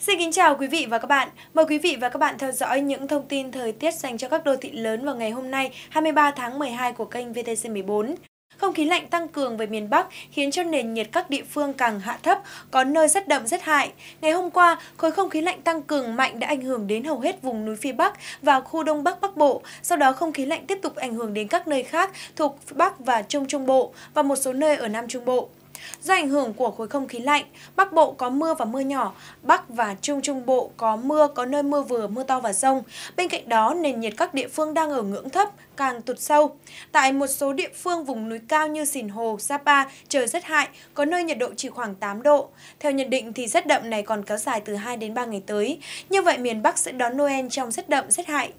Xin kính chào quý vị và các bạn. Mời quý vị và các bạn theo dõi những thông tin thời tiết dành cho các đô thị lớn vào ngày hôm nay 23 tháng 12 của kênh VTC14. Không khí lạnh tăng cường về miền Bắc khiến cho nền nhiệt các địa phương càng hạ thấp, có nơi rất đậm rất hại. Ngày hôm qua, khối không khí lạnh tăng cường mạnh đã ảnh hưởng đến hầu hết vùng núi phía Bắc và khu Đông Bắc Bắc Bộ. Sau đó, không khí lạnh tiếp tục ảnh hưởng đến các nơi khác thuộc Bắc và Trung Trung Bộ và một số nơi ở Nam Trung Bộ. Do ảnh hưởng của khối không khí lạnh, Bắc Bộ có mưa và mưa nhỏ, Bắc và Trung Trung Bộ có mưa, có nơi mưa vừa, mưa to và rông. Bên cạnh đó, nền nhiệt các địa phương đang ở ngưỡng thấp, càng tụt sâu. Tại một số địa phương vùng núi cao như Sìn Hồ, Sapa, trời rất hại, có nơi nhiệt độ chỉ khoảng 8 độ. Theo nhận định thì rét đậm này còn kéo dài từ 2 đến 3 ngày tới. Như vậy miền Bắc sẽ đón Noel trong rét đậm, rét hại.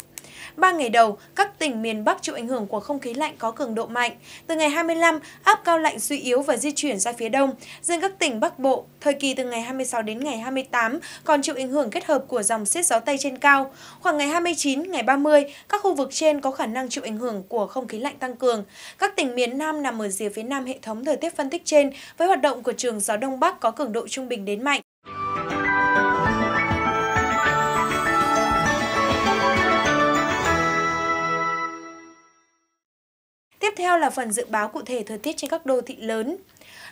Ba ngày đầu, các tỉnh miền Bắc chịu ảnh hưởng của không khí lạnh có cường độ mạnh. Từ ngày 25, áp cao lạnh suy yếu và di chuyển ra phía đông. Riêng các tỉnh Bắc Bộ, thời kỳ từ ngày 26 đến ngày 28 còn chịu ảnh hưởng kết hợp của dòng xiết gió Tây trên cao. Khoảng ngày 29, ngày 30, các khu vực trên có khả năng chịu ảnh hưởng của không khí lạnh tăng cường. Các tỉnh miền Nam nằm ở rìa phía nam hệ thống thời tiết phân tích trên với hoạt động của trường gió Đông Bắc có cường độ trung bình đến mạnh. Tiếp theo là phần dự báo cụ thể thời tiết trên các đô thị lớn.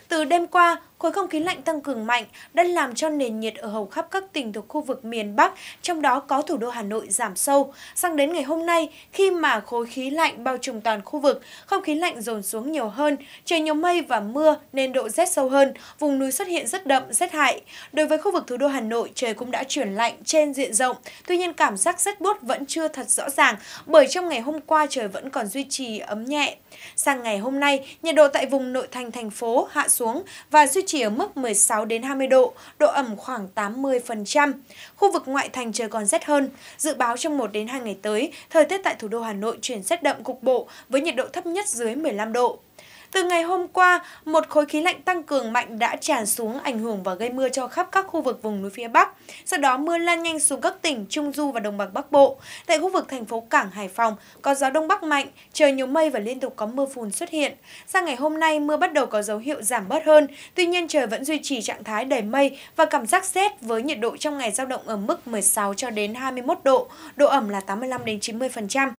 Từ đêm qua, khối không khí lạnh tăng cường mạnh đã làm cho nền nhiệt ở hầu khắp các tỉnh thuộc khu vực miền Bắc, trong đó có thủ đô Hà Nội giảm sâu. Sang đến ngày hôm nay, khi mà khối khí lạnh bao trùm toàn khu vực, không khí lạnh dồn xuống nhiều hơn, trời nhiều mây và mưa nên độ rét sâu hơn, vùng núi xuất hiện rất đậm, rét hại. Đối với khu vực thủ đô Hà Nội, trời cũng đã chuyển lạnh trên diện rộng, tuy nhiên cảm giác rét buốt vẫn chưa thật rõ ràng bởi trong ngày hôm qua trời vẫn còn duy trì ấm nhẹ. Sang ngày hôm nay, nhiệt độ tại vùng nội thành thành phố hạ xuống và duy trì ở mức 16 đến 20 độ, độ ẩm khoảng 80%. Khu vực ngoại thành trời còn rét hơn. Dự báo trong 1 đến 2 ngày tới, thời tiết tại thủ đô Hà Nội chuyển rét đậm cục bộ với nhiệt độ thấp nhất dưới 15 độ. Từ ngày hôm qua, một khối khí lạnh tăng cường mạnh đã tràn xuống ảnh hưởng và gây mưa cho khắp các khu vực vùng núi phía Bắc. Sau đó mưa lan nhanh xuống các tỉnh Trung Du và Đồng bằng Bắc Bộ. Tại khu vực thành phố Cảng Hải Phòng có gió Đông Bắc mạnh, trời nhiều mây và liên tục có mưa phùn xuất hiện. Sang ngày hôm nay, mưa bắt đầu có dấu hiệu giảm bớt hơn, tuy nhiên trời vẫn duy trì trạng thái đầy mây và cảm giác rét với nhiệt độ trong ngày dao động ở mức 16 cho đến 21 độ, độ ẩm là 85 đến 90%.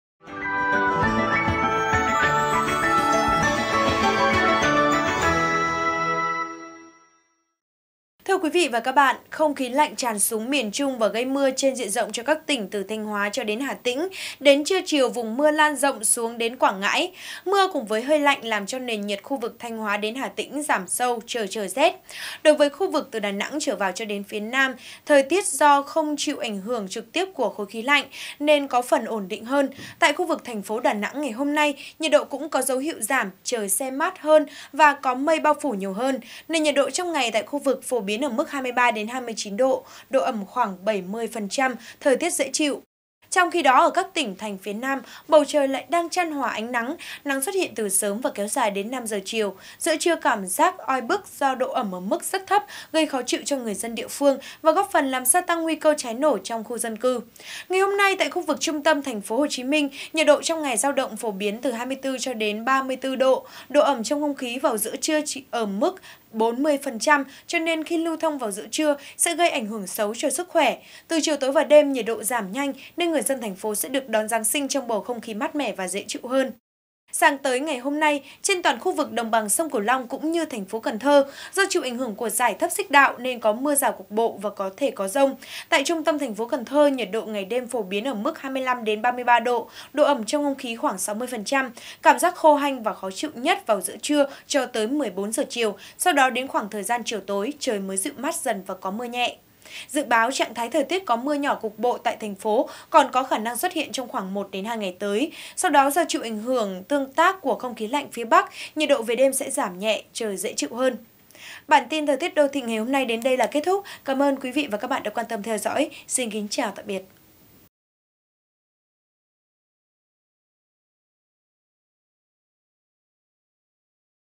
Thưa quý vị và các bạn, không khí lạnh tràn xuống miền Trung và gây mưa trên diện rộng cho các tỉnh từ Thanh Hóa cho đến Hà Tĩnh. Đến trưa chiều, vùng mưa lan rộng xuống đến Quảng Ngãi. Mưa cùng với hơi lạnh làm cho nền nhiệt khu vực Thanh Hóa đến Hà Tĩnh giảm sâu, trời trời rét. Đối với khu vực từ Đà Nẵng trở vào cho đến phía Nam, thời tiết do không chịu ảnh hưởng trực tiếp của khối khí lạnh nên có phần ổn định hơn. Tại khu vực thành phố Đà Nẵng ngày hôm nay, nhiệt độ cũng có dấu hiệu giảm, trời xe mát hơn và có mây bao phủ nhiều hơn. nên nhiệt độ trong ngày tại khu vực phổ biến biến ở mức 23 đến 29 độ, độ ẩm khoảng 70%, thời tiết dễ chịu. Trong khi đó, ở các tỉnh thành phía Nam, bầu trời lại đang chăn hòa ánh nắng. Nắng xuất hiện từ sớm và kéo dài đến 5 giờ chiều. Giữa trưa cảm giác oi bức do độ ẩm ở mức rất thấp, gây khó chịu cho người dân địa phương và góp phần làm gia tăng nguy cơ cháy nổ trong khu dân cư. Ngày hôm nay, tại khu vực trung tâm thành phố Hồ Chí Minh, nhiệt độ trong ngày dao động phổ biến từ 24 cho đến 34 độ. Độ ẩm trong không khí vào giữa trưa chỉ ở mức 40%, cho nên khi lưu thông vào giữa trưa sẽ gây ảnh hưởng xấu cho sức khỏe. Từ chiều tối và đêm nhiệt độ giảm nhanh nên người dân thành phố sẽ được đón Giáng sinh trong bầu không khí mát mẻ và dễ chịu hơn sáng tới ngày hôm nay, trên toàn khu vực đồng bằng sông Cửu Long cũng như thành phố Cần Thơ, do chịu ảnh hưởng của giải thấp xích đạo nên có mưa rào cục bộ và có thể có rông. Tại trung tâm thành phố Cần Thơ, nhiệt độ ngày đêm phổ biến ở mức 25 đến 33 độ, độ ẩm trong không khí khoảng 60%, cảm giác khô hanh và khó chịu nhất vào giữa trưa cho tới 14 giờ chiều, sau đó đến khoảng thời gian chiều tối trời mới dịu mát dần và có mưa nhẹ. Dự báo trạng thái thời tiết có mưa nhỏ cục bộ tại thành phố còn có khả năng xuất hiện trong khoảng 1 đến 2 ngày tới. Sau đó do chịu ảnh hưởng tương tác của không khí lạnh phía Bắc, nhiệt độ về đêm sẽ giảm nhẹ, trời dễ chịu hơn. Bản tin thời tiết đô thị ngày hôm nay đến đây là kết thúc. Cảm ơn quý vị và các bạn đã quan tâm theo dõi. Xin kính chào tạm biệt.